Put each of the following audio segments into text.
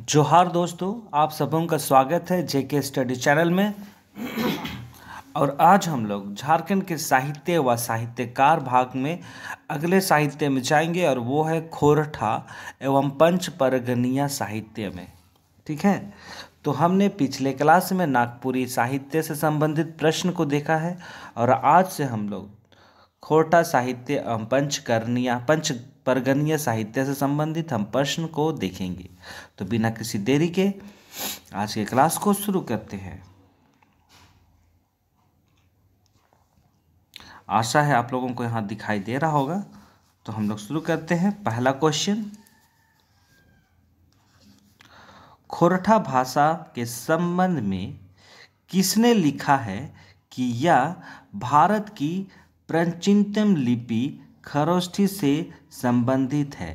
जोहार दोस्तों आप सबों का स्वागत है जेके स्टडी चैनल में और आज हम लोग झारखंड के साहित्य व साहित्यकार भाग में अगले साहित्य में जाएंगे और वो है खोरठा एवं पंच परगनिया साहित्य में ठीक है तो हमने पिछले क्लास में नागपुरी साहित्य से संबंधित प्रश्न को देखा है और आज से हम लोग खोरठा साहित्य एवं पंचकर्णिया पंच परगनीय साहित्य से संबंधित हम प्रश्न को देखेंगे तो बिना किसी देरी के आज के क्लास को शुरू करते हैं आशा है आप लोगों को यहाँ दिखाई दे रहा होगा तो हम लोग शुरू करते हैं पहला क्वेश्चन खोरठा भाषा के संबंध में किसने लिखा है कि यह भारत की प्राचीनतम लिपि खरोष्ठी से संबंधित है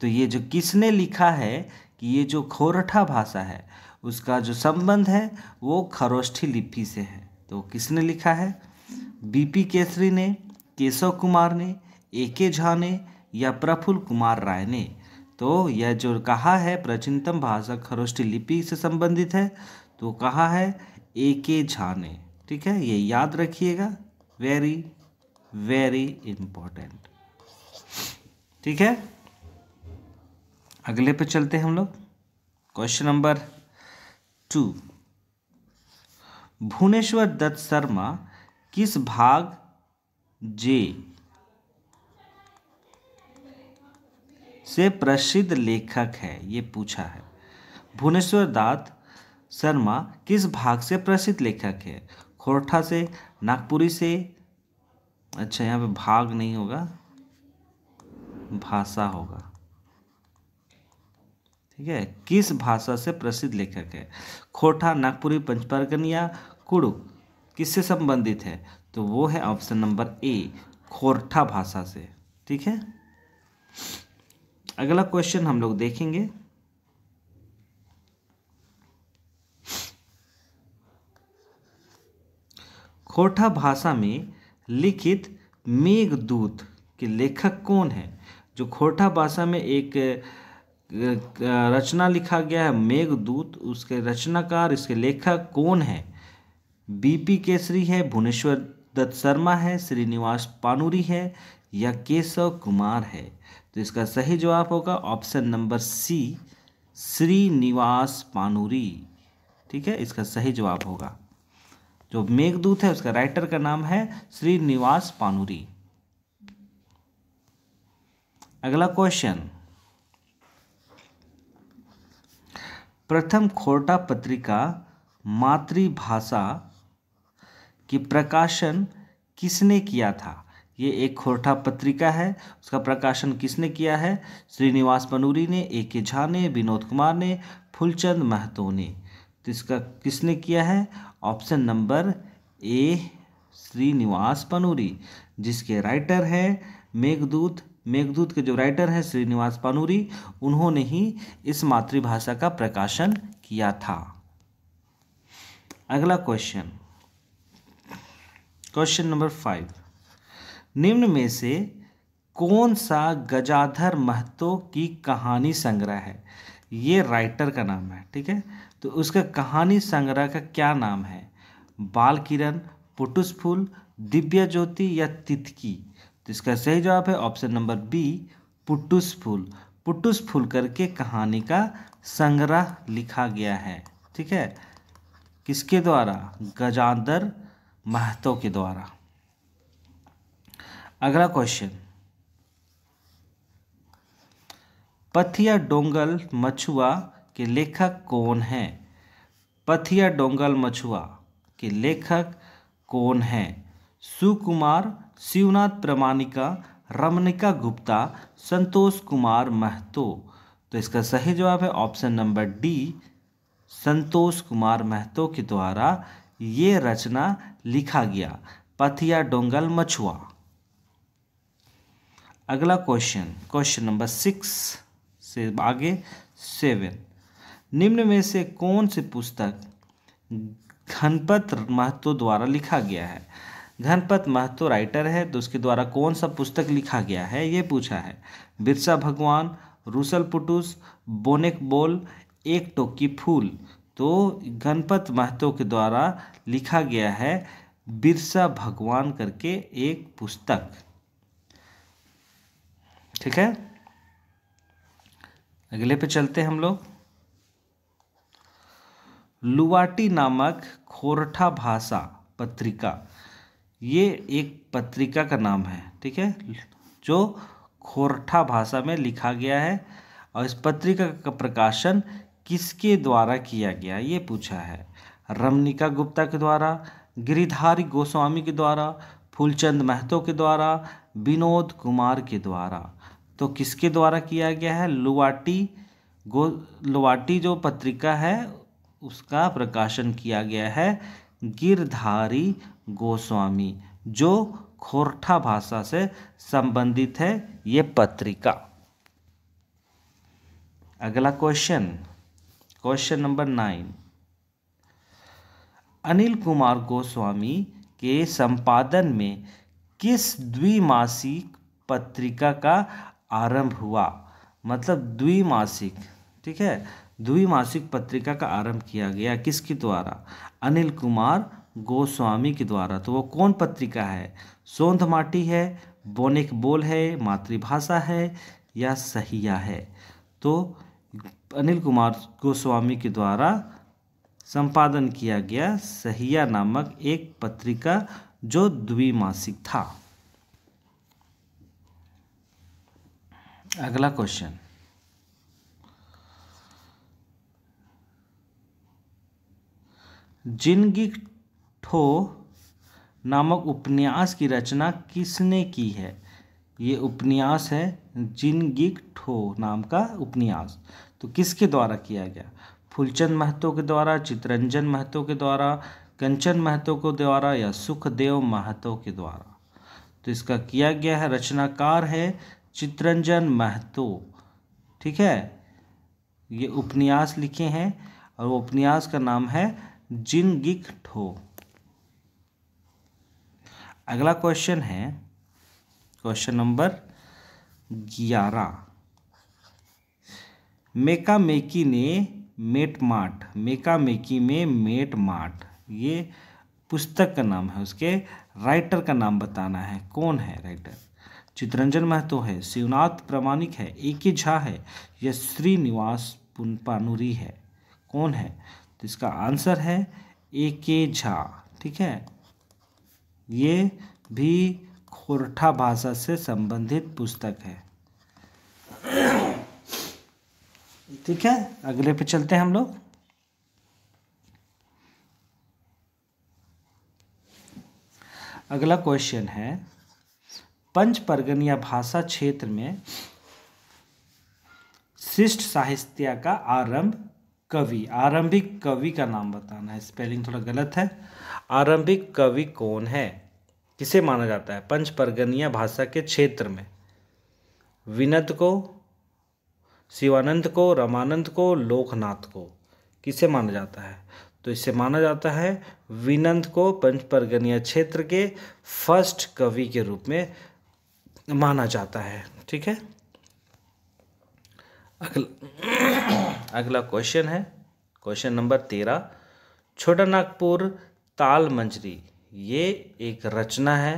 तो ये जो किसने लिखा है कि ये जो खोरठा भाषा है उसका जो संबंध है वो खरोष्ठी लिपि से है तो किसने लिखा है बीपी केसरी ने केशव कुमार ने ए के झा ने या प्रफुल्ल कुमार राय ने तो यह जो कहा है प्राचीनतम भाषा खरोष्ठी लिपि से संबंधित है तो कहा है ए के झा ने ठीक है ये याद रखिएगा वेरी वेरी इंपॉर्टेंट ठीक है अगले पे चलते हैं हम लोग question number two Bhubaneswar Dutt Sharma किस भाग जे से प्रसिद्ध लेखक है ये पूछा है भुवनेश्वर दत्त शर्मा किस भाग से प्रसिद्ध लेखक है खोरठा से नागपुरी से अच्छा यहाँ पे भाग नहीं होगा भाषा होगा ठीक है किस भाषा से प्रसिद्ध लेखक है खोटा नागपुरी पंचपरगन या कुड़ू किससे संबंधित है तो वो है ऑप्शन नंबर ए खोरठा भाषा से ठीक है अगला क्वेश्चन हम लोग देखेंगे खोटा भाषा में लिखित मेघदूत के लेखक कौन है जो खोटा भाषा में एक रचना लिखा गया है मेघदूत उसके रचनाकार इसके लेखक कौन है बीपी केसरी है भुवनेश्वर दत्त शर्मा है श्रीनिवास पानूरी है या केशव कुमार है तो इसका सही जवाब होगा option number C Srinivas Panuri ठीक है इसका सही जवाब होगा जो मेघदूत है उसका राइटर का नाम है श्रीनिवास पानूरी अगला क्वेश्चन प्रथम खोटा पत्रिका मातृभाषा की प्रकाशन किसने किया था ये एक खोटा पत्रिका है उसका प्रकाशन किसने किया है श्रीनिवास पनूरी ने ए के झा ने विनोद कुमार ने फुलचंद महतो ने तो इसका किसने किया है option number A Srinivas Panuri जिसके राइटर है मेघदूत मेघदूत के जो राइटर हैं श्रीनिवास पानूरी उन्होंने ही इस मातृभाषा का प्रकाशन किया था अगला क्वेश्चन क्वेश्चन नंबर फाइव निम्न में से कौन सा गजाधर महतो की कहानी संग्रह है ये राइटर का नाम है ठीक है तो उसका कहानी संग्रह का क्या नाम है बाल किरण पुटुस फूल दिव्य ज्योति या तितकी तो इसका सही जवाब है option number B Putus Phool Putus Phool करके कहानी का संग्रह लिखा गया है ठीक है किसके द्वारा गजांतर महतो के द्वारा अगला क्वेश्चन पथिया डोंगल मछुआ के लेखक कौन हैं पथिया डोंगल मछुआ के लेखक कौन हैं सुकुमार शिवनाथ प्रमाणिका रमनिका गुप्ता संतोष कुमार महतो तो इसका सही जवाब है option number D Santosh Kumar Mahato के द्वारा ये रचना लिखा गया पथिया डोंगल मछुआ अगला क्वेश्चन क्वेश्चन नंबर सिक्स से आगे सेवन निम्न में से कौन से पुस्तक घनपत महतो द्वारा लिखा गया है घनपत महतो राइटर है तो उसके द्वारा कौन सा पुस्तक लिखा गया है ये पूछा है बिरसा भगवान रूसल पुटुस बोनेक बोल एक टोकी फूल तो घनपत महतो के द्वारा लिखा गया है बिरसा भगवान करके एक पुस्तक ठीक है अगले पे चलते हैं हम लोग लुवाटी नामक खोरठा भाषा पत्रिका ये एक पत्रिका का नाम है ठीक है जो खोरठा भाषा में लिखा गया है और इस पत्रिका का प्रकाशन किसके द्वारा किया गया ये पूछा है रमनिका गुप्ता के द्वारा गिरिधारी गोस्वामी के द्वारा फूलचंद महतो के द्वारा विनोद कुमार के द्वारा तो किसके द्वारा किया गया है लुवाटी गो लुवाटी जो पत्रिका है उसका प्रकाशन किया गया है गिरधारी गोस्वामी जो खोरठा भाषा से संबंधित है ये पत्रिका अगला question question number nine Anil Kumar Goswami के संपादन में किस द्विमासिक पत्रिका का आरंभ हुआ मतलब द्विमासिक ठीक है द्विमासिक पत्रिका का आरंभ किया गया किसके द्वारा अनिल कुमार गोस्वामी के द्वारा तो वो कौन पत्रिका है सोंधमाटी है बोनिक बोल है मातृभाषा है या सहिया है तो अनिल कुमार गोस्वामी के द्वारा संपादन किया गया सहिया नामक एक पत्रिका जो द्विमासिक था अगला क्वेश्चन ठो नामक उपन्यास की रचना किसने की है ये उपन्यास है ठो नाम का उपन्यास तो किसके द्वारा किया गया फुलचंद महतो के द्वारा चितरंजन महतो के द्वारा कंचन महतो के द्वारा या सुखदेव महतो के द्वारा तो इसका किया गया है रचनाकार है चितरंजन महतो ठीक है ये उपन्यास लिखे हैं और वो उपन्यास का नाम है जिनगिक ठो अगला क्वेश्चन है क्वेश्चन नंबर ग्यारह मेका मेकी ने मेट माट मेका मेकी में मेट माट ये पुस्तक का नाम है उसके राइटर का नाम बताना है कौन है राइटर चित्रंजन महतो है शिवनाथ प्रमाणिक है ए के झा है यह श्रीनिवास पुनपानुरी है कौन है तो इसका आंसर है ए के झा ठीक है ये भी खोरठा भाषा से संबंधित पुस्तक है ठीक है अगले पे चलते हैं हम लोग अगला क्वेश्चन है पंच या भाषा क्षेत्र में शिष्ट साहित्य का आरंभ कवि आरंभिक कवि का नाम बताना है स्पेलिंग थोड़ा गलत है आरंभिक कवि कौन है किसे माना जाता है पंच परगनिया भाषा के क्षेत्र में विनद को शिवानंद को रामानंद को लोकनाथ को किसे माना जाता है तो इसे माना जाता है विनंद को पंच परगनिया क्षेत्र के फर्स्ट कवि के रूप में माना जाता है ठीक है अगला अगला क्वेश्चन है क्वेश्चन नंबर तेरह छोटा नागपुर ताल मंजरी ये एक रचना है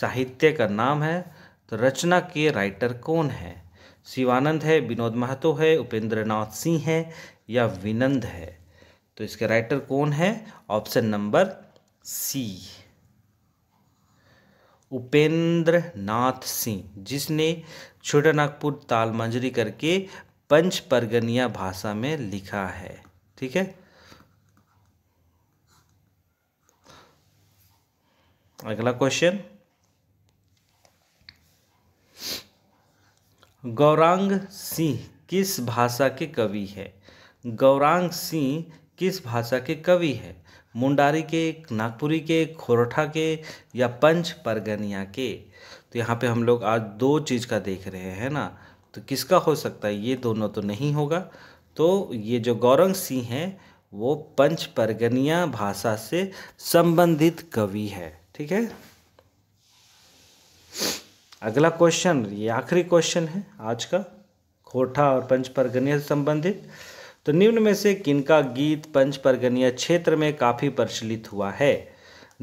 साहित्य का नाम है तो रचना के राइटर कौन है शिवानंद है विनोद महतो है उपेंद्र नाथ सिंह है या विनंद है तो इसके राइटर कौन है option number C Upendra Nath Singh जिसने छोटा नागपुर ताल मंजरी करके पंच परगनिया भाषा में लिखा है ठीक है अगला क्वेश्चन गौरांग सिंह किस भाषा के कवि है गौरांग सिंह किस भाषा के कवि है मुंडारी के नागपुरी के खोरठा के या पंच परगनिया के तो यहाँ पे हम लोग आज दो चीज़ का देख रहे हैं ना तो किसका हो सकता है ये दोनों तो नहीं होगा तो ये जो गौरंग सिंह हैं वो पंच परगनिया भाषा से संबंधित कवि है ठीक है अगला क्वेश्चन ये आखिरी क्वेश्चन है आज का खोरठा और पंच परगनिया से संबंधित तो निम्न में से किनका गीत पंच परगनिया क्षेत्र में काफ़ी प्रचलित हुआ है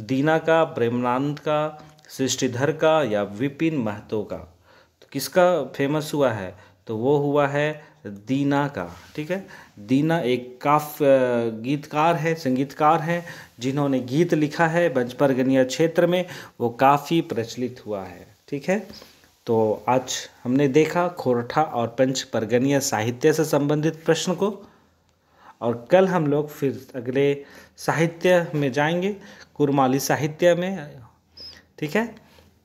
दीना का प्रेमानंद का सृष्टिधर का या विपिन महतो का तो किसका फेमस हुआ है तो वो हुआ है दीना का ठीक है दीना एक काफ गीतकार है संगीतकार है जिन्होंने गीत लिखा है बंजपरगनिया क्षेत्र में वो काफ़ी प्रचलित हुआ है ठीक है तो आज हमने देखा खोरठा और पंच परगनिया साहित्य से संबंधित प्रश्न को और कल हम लोग फिर अगले साहित्य में जाएंगे कुरमाली साहित्य में ठीक है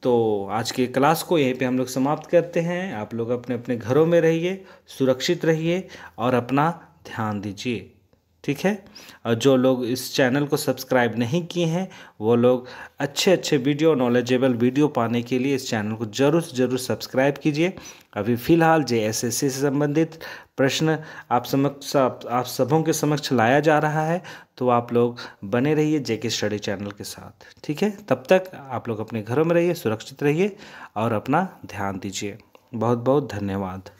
तो आज की क्लास को यहीं पे हम लोग समाप्त करते हैं आप लोग अपने अपने घरों में रहिए सुरक्षित रहिए और अपना ध्यान दीजिए ठीक है और जो लोग इस चैनल को सब्सक्राइब नहीं किए हैं वो लोग अच्छे अच्छे वीडियो नॉलेजेबल वीडियो पाने के लिए इस चैनल को ज़रूर से ज़रूर सब्सक्राइब कीजिए अभी फ़िलहाल जे एस एस सी से संबंधित प्रश्न आप समक्ष आप, आप सबों के समक्ष लाया जा रहा है तो आप लोग बने रहिए जे के स्टडी चैनल के साथ ठीक है तब तक आप लोग अपने घरों में रहिए सुरक्षित रहिए और अपना ध्यान दीजिए बहुत बहुत धन्यवाद